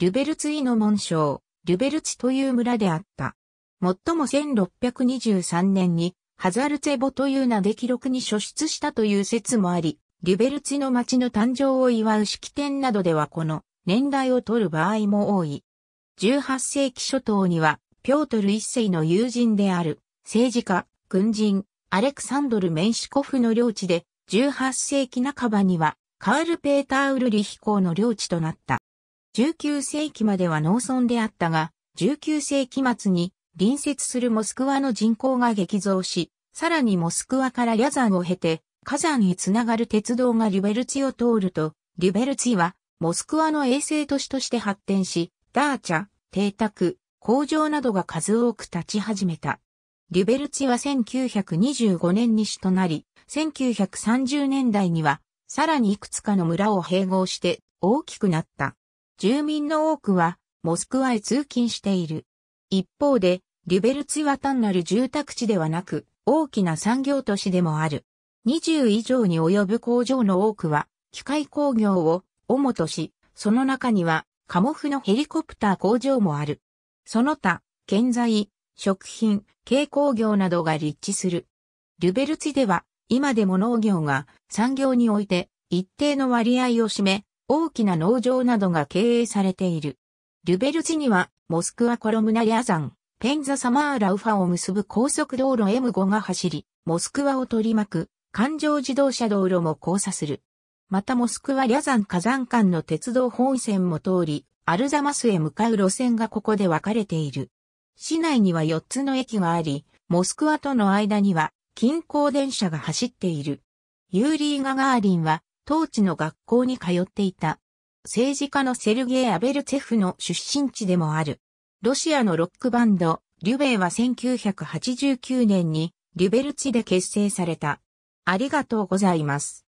リュベルツィの紋章、リュベルツという村であった。もも1623年に、ハザルツェボという名で記録に書出したという説もあり、リュベルツィの町の誕生を祝う式典などではこの年代を取る場合も多い。18世紀初頭には、ピョートル一世の友人である、政治家、軍人、アレクサンドル・メンシコフの領地で、18世紀半ばには、カール・ペーター・ウルリヒ公の領地となった。19世紀までは農村であったが、19世紀末に隣接するモスクワの人口が激増し、さらにモスクワからリャザンを経て、火山へつながる鉄道がリュベルツィを通ると、リュベルツィはモスクワの衛星都市として発展し、ダーチャ、邸宅、工場などが数多く立ち始めた。リュベルツィは1925年に市となり、1930年代には、さらにいくつかの村を併合して大きくなった。住民の多くは、モスクワへ通勤している。一方で、リュベルツィは単なる住宅地ではなく、大きな産業都市でもある。20以上に及ぶ工場の多くは、機械工業を主とし、その中には、カモフのヘリコプター工場もある。その他、建材、食品、軽工業などが立地する。ュベルツィでは、今でも農業が産業において一定の割合を占め、大きな農場などが経営されている。リュベルジには、モスクワコロムナリア山、ペンザサマーラウファを結ぶ高速道路 M5 が走り、モスクワを取り巻く、環状自動車道路も交差する。またモスクワリャ山火山間の鉄道本線も通り、アルザマスへ向かう路線がここで分かれている。市内には4つの駅があり、モスクワとの間には近郊電車が走っている。ユーリー・ガガーリンは当地の学校に通っていた。政治家のセルゲイ・アベルツェフの出身地でもある。ロシアのロックバンド、リュベイは1989年にリュベルツで結成された。ありがとうございます。